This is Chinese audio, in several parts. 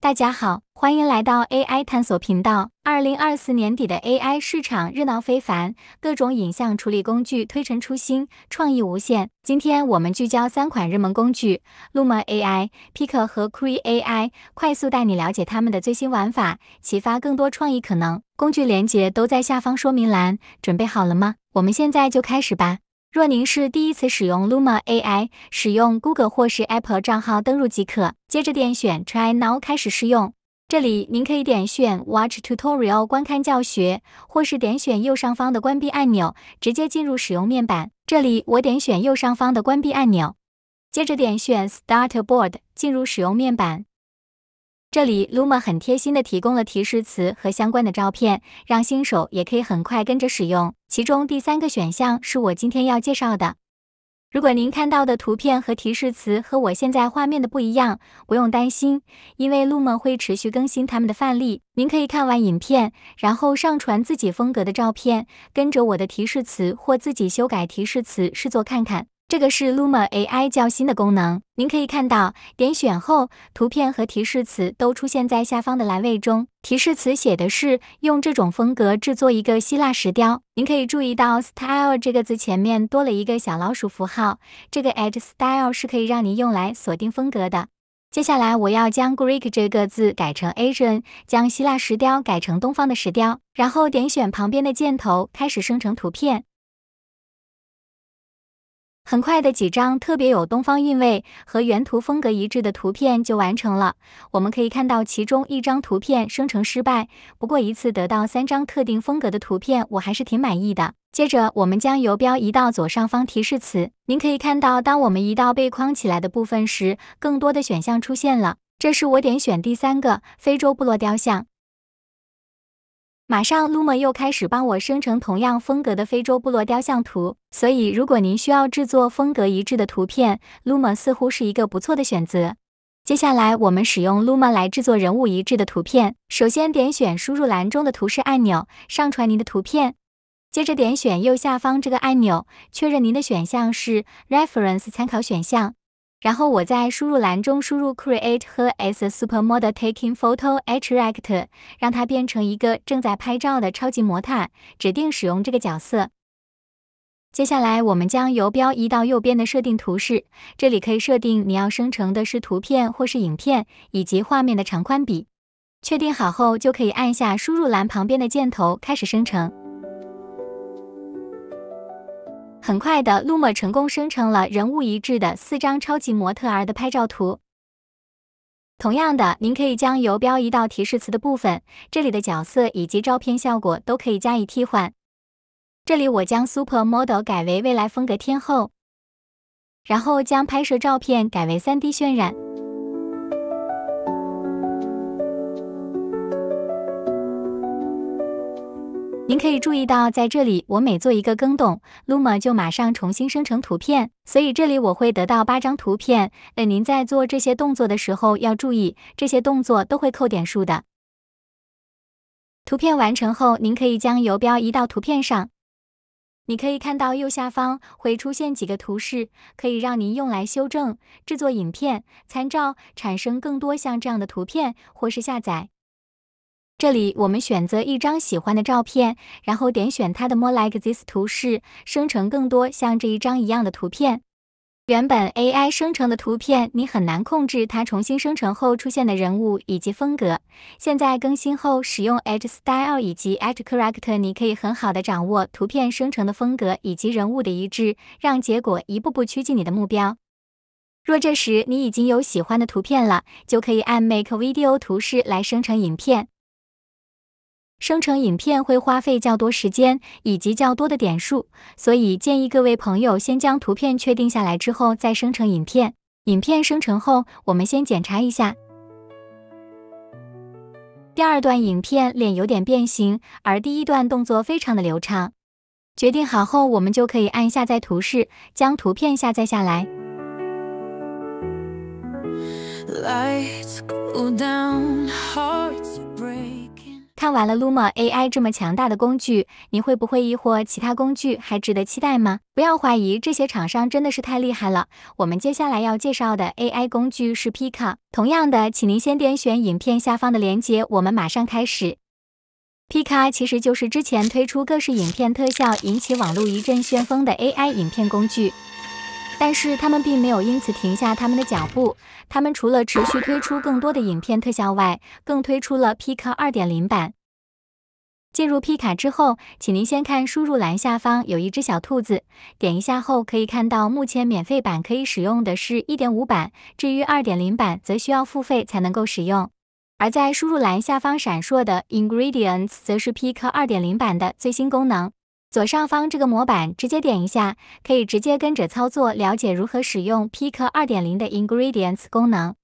大家好，欢迎来到 AI 探索频道。二零二四年底的 AI 市场热闹非凡，各种影像处理工具推陈出新，创意无限。今天我们聚焦三款热门工具：Luma AI、Pic 和 Cre AI，快速带你了解他们的最新玩法，启发更多创意可能。工具链接都在下方说明栏。准备好了吗？我们现在就开始吧。若您是第一次使用 Luma AI，使用 Google 或是 Apple 账号登录即可。接着点选 Try Now 开始试用。这里您可以点选 Watch Tutorial 观看教学，或是点选右上方的关闭按钮，直接进入使用面板。这里我点选右上方的关闭按钮，接着点选 Start Board 进入使用面板。这里 Luma 很贴心的提供了提示词和相关的照片，让新手也可以很快跟着使用。其中第三个选项是我今天要介绍的。如果您看到的图片和提示词和我现在画面的不一样，不用担心，因为 Luma 会持续更新他们的范例。您可以看完影片，然后上传自己风格的照片，跟着我的提示词或自己修改提示词试做看看。这个是 Luma AI 较新的功能，您可以看到点选后，图片和提示词都出现在下方的栏位中。提示词写的是用这种风格制作一个希腊石雕。您可以注意到 style 这个字前面多了一个小老鼠符号，这个 add style 是可以让你用来锁定风格的。接下来我要将 Greek 这个字改成 Asian，将希腊石雕改成东方的石雕，然后点选旁边的箭头开始生成图片。很快的几张特别有东方韵味和原图风格一致的图片就完成了。我们可以看到其中一张图片生成失败，不过一次得到三张特定风格的图片，我还是挺满意的。接着我们将游标移到左上方提示词，您可以看到，当我们移到被框起来的部分时，更多的选项出现了。这是我点选第三个非洲部落雕像。马上，Luma 又开始帮我生成同样风格的非洲部落雕像图。所以，如果您需要制作风格一致的图片，Luma 似乎是一个不错的选择。接下来，我们使用 Luma 来制作人物一致的图片。首先，点选输入栏中的图示按钮，上传您的图片。接着，点选右下方这个按钮，确认您的选项是 Reference 参考选项。然后我在输入栏中输入 create 和 a super model taking photo a t t e r a c t 让它变成一个正在拍照的超级模特，指定使用这个角色。接下来我们将游标移到右边的设定图示，这里可以设定你要生成的是图片或是影片，以及画面的长宽比。确定好后，就可以按下输入栏旁边的箭头开始生成。很快的，Luma 成功生成了人物一致的四张超级模特儿的拍照图。同样的，您可以将游标移到提示词的部分，这里的角色以及照片效果都可以加以替换。这里我将 Super Model 改为未来风格天后，然后将拍摄照片改为 3D 渲染。您可以注意到，在这里我每做一个更动，Luma 就马上重新生成图片，所以这里我会得到八张图片。那您在做这些动作的时候，要注意这些动作都会扣点数的。图片完成后，您可以将游标移到图片上，你可以看到右下方会出现几个图示，可以让您用来修正、制作影片、参照、产生更多像这样的图片，或是下载。这里我们选择一张喜欢的照片，然后点选它的 More Like This 图示，生成更多像这一张一样的图片。原本 AI 生成的图片，你很难控制它重新生成后出现的人物以及风格。现在更新后，使用 e d e Style 以及 a d e Character，你可以很好的掌握图片生成的风格以及人物的一致，让结果一步步趋近你的目标。若这时你已经有喜欢的图片了，就可以按 Make Video 图示来生成影片。生成影片会花费较多时间以及较多的点数，所以建议各位朋友先将图片确定下来之后再生成影片。影片生成后，我们先检查一下。第二段影片脸有点变形，而第一段动作非常的流畅。决定好后，我们就可以按下载图示将图片下载下来。Lights hearts... go down, 看完了 Luma AI 这么强大的工具，你会不会疑惑其他工具还值得期待吗？不要怀疑，这些厂商真的是太厉害了。我们接下来要介绍的 AI 工具是 Pika。同样的，请您先点选影片下方的链接，我们马上开始。Pika 其实就是之前推出各式影片特效，引起网络一阵旋风的 AI 影片工具。但是他们并没有因此停下他们的脚步，他们除了持续推出更多的影片特效外，更推出了 P 卡二点零版。进入 P 卡之后，请您先看输入栏下方有一只小兔子，点一下后可以看到目前免费版可以使用的是一点五版，至于二点零版则需要付费才能够使用。而在输入栏下方闪烁的 Ingredients，则是 P 卡二点零版的最新功能。左上方这个模板，直接点一下，可以直接跟着操作，了解如何使用 p i c a 2二点零的 Ingredients 功能。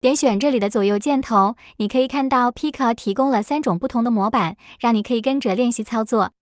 点选这里的左右箭头，你可以看到 p i c a 提供了三种不同的模板，让你可以跟着练习操作。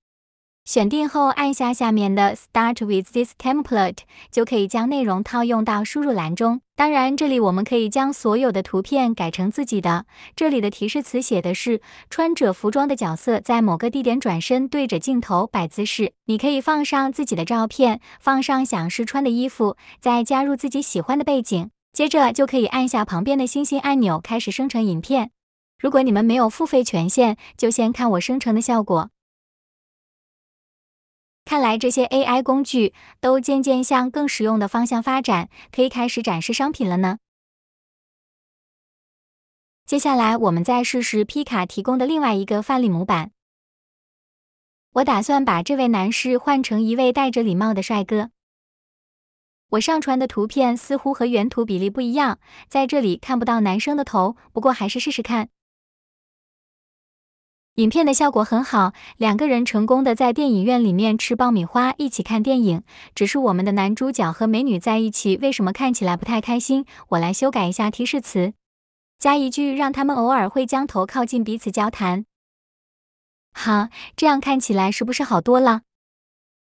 选定后，按下下面的 Start with this template，就可以将内容套用到输入栏中。当然，这里我们可以将所有的图片改成自己的。这里的提示词写的是：穿着服装的角色在某个地点转身对着镜头摆姿势。你可以放上自己的照片，放上想试穿的衣服，再加入自己喜欢的背景。接着就可以按下旁边的星星按钮开始生成影片。如果你们没有付费权限，就先看我生成的效果。看来这些 AI 工具都渐渐向更实用的方向发展，可以开始展示商品了呢。接下来我们再试试 p 卡提供的另外一个范例模板。我打算把这位男士换成一位戴着礼帽的帅哥。我上传的图片似乎和原图比例不一样，在这里看不到男生的头，不过还是试试看。影片的效果很好，两个人成功的在电影院里面吃爆米花，一起看电影。只是我们的男主角和美女在一起，为什么看起来不太开心？我来修改一下提示词，加一句让他们偶尔会将头靠近彼此交谈。哈，这样看起来是不是好多了？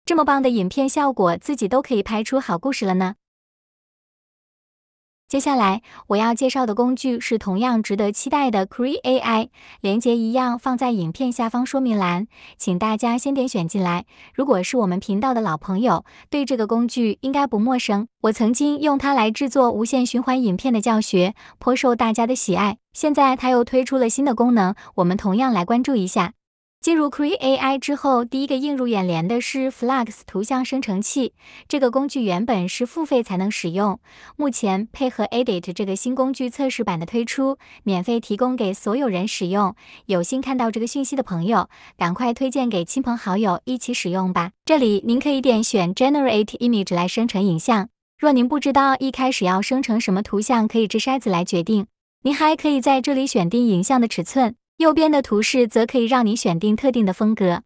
这么棒的影片效果，自己都可以拍出好故事了呢。接下来我要介绍的工具是同样值得期待的 Creai，连接一样放在影片下方说明栏，请大家先点选进来。如果是我们频道的老朋友，对这个工具应该不陌生。我曾经用它来制作无限循环影片的教学，颇受大家的喜爱。现在它又推出了新的功能，我们同样来关注一下。进入 Create AI 之后，第一个映入眼帘的是 Flux 图像生成器。这个工具原本是付费才能使用，目前配合 Edit 这个新工具测试版的推出，免费提供给所有人使用。有幸看到这个讯息的朋友，赶快推荐给亲朋好友一起使用吧。这里您可以点选 Generate Image 来生成影像。若您不知道一开始要生成什么图像，可以掷筛子来决定。您还可以在这里选定影像的尺寸。右边的图示则可以让你选定特定的风格，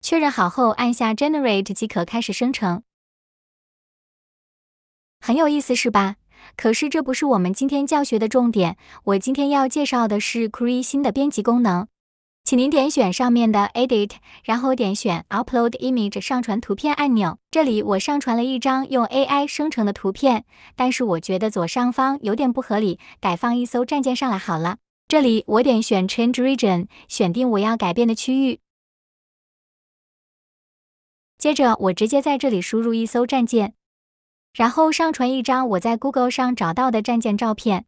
确认好后按下 Generate 即可开始生成。很有意思，是吧？可是这不是我们今天教学的重点。我今天要介绍的是 Creo 新的编辑功能。请您点选上面的 Edit，然后点选 Upload Image 上传图片按钮。这里我上传了一张用 AI 生成的图片，但是我觉得左上方有点不合理，改放一艘战舰上来好了。这里我点选 Change Region，选定我要改变的区域。接着我直接在这里输入一艘战舰，然后上传一张我在 Google 上找到的战舰照片。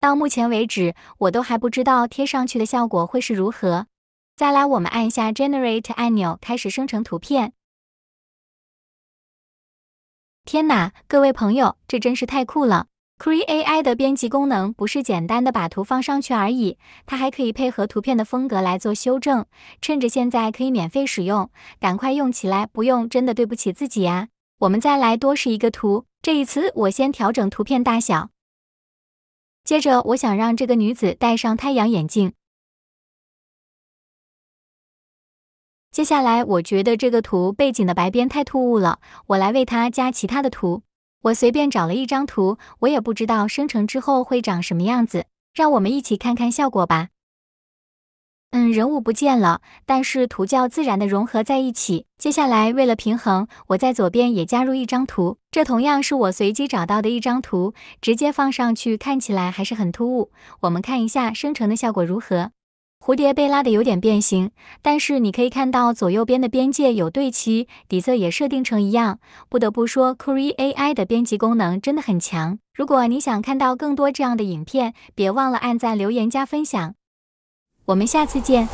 到目前为止，我都还不知道贴上去的效果会是如何。再来，我们按下 Generate 按钮，开始生成图片。天哪，各位朋友，这真是太酷了！Create AI 的编辑功能不是简单的把图放上去而已，它还可以配合图片的风格来做修正。趁着现在可以免费使用，赶快用起来！不用真的对不起自己啊！我们再来多试一个图，这一次我先调整图片大小，接着我想让这个女子戴上太阳眼镜。接下来我觉得这个图背景的白边太突兀了，我来为它加其他的图。我随便找了一张图，我也不知道生成之后会长什么样子，让我们一起看看效果吧。嗯，人物不见了，但是图较自然的融合在一起。接下来，为了平衡，我在左边也加入一张图，这同样是我随机找到的一张图，直接放上去看起来还是很突兀。我们看一下生成的效果如何。蝴蝶被拉的有点变形，但是你可以看到左右边的边界有对齐，底色也设定成一样。不得不说，Krea AI 的编辑功能真的很强。如果你想看到更多这样的影片，别忘了按赞、留言、加分享。我们下次见。